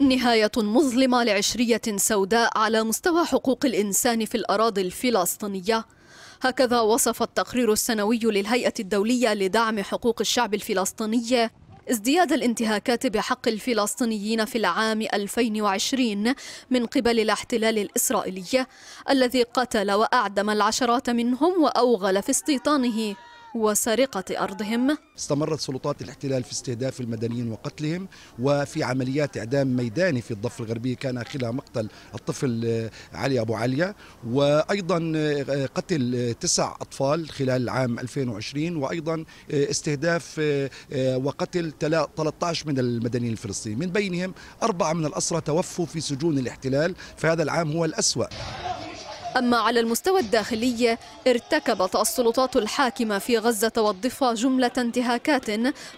نهاية مظلمة لعشرية سوداء على مستوى حقوق الإنسان في الأراضي الفلسطينية هكذا وصف التقرير السنوي للهيئة الدولية لدعم حقوق الشعب الفلسطيني ازدياد الانتهاكات بحق الفلسطينيين في العام 2020 من قبل الاحتلال الإسرائيلي الذي قتل وأعدم العشرات منهم وأوغل في استيطانه وسرقة أرضهم استمرت سلطات الاحتلال في استهداف المدنيين وقتلهم وفي عمليات إعدام ميداني في الضفة الغربية كان خلال مقتل الطفل آه، علي أبو عليا وأيضا آه، قتل آه، تسع أطفال خلال العام 2020 وأيضا استهداف وقتل 13 من المدنيين الفلسطينيين من بينهم أربعة من الأسرى توفوا في سجون الاحتلال فهذا العام هو الأسوأ أما على المستوى الداخلي ارتكبت السلطات الحاكمة في غزة والضفة جملة انتهاكات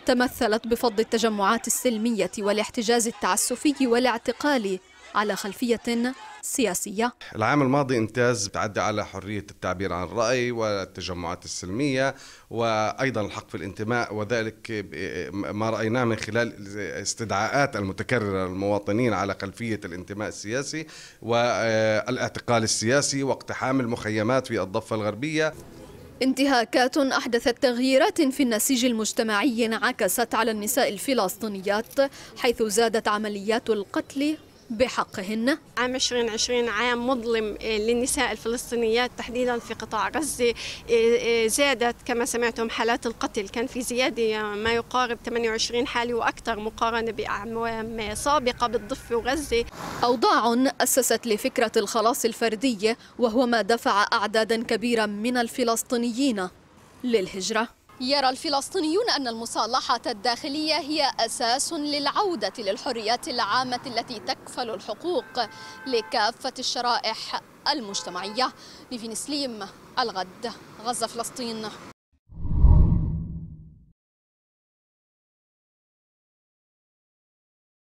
تمثلت بفض التجمعات السلمية والاحتجاز التعسفي والاعتقال على خلفية سياسية العام الماضي إنتاز تعدى على حرية التعبير عن الرأي والتجمعات السلمية وأيضا الحق في الانتماء وذلك ما رأيناه من خلال استدعاءات المتكررة للمواطنين على خلفية الانتماء السياسي والاعتقال السياسي واقتحام المخيمات في الضفة الغربية انتهاكات أحدثت تغييرات في النسيج المجتمعي انعكست على النساء الفلسطينيات حيث زادت عمليات القتل بحقهن عام 2020 عام مظلم آه، للنساء الفلسطينيات تحديدا في قطاع غزة آه، آه، زادت كما سمعتم حالات القتل كان في زيادة ما يقارب 28 حالة وأكثر مقارنة بأعوام سابقة بالضفة وغزة أوضاع أسست لفكرة الخلاص الفردية وهو ما دفع أعدادا كبيرة من الفلسطينيين للهجرة يرى الفلسطينيون أن المصالحة الداخلية هي أساس للعودة للحريات العامة التي تكفل الحقوق لكافة الشرائح المجتمعية لفين سليم الغد غزة فلسطين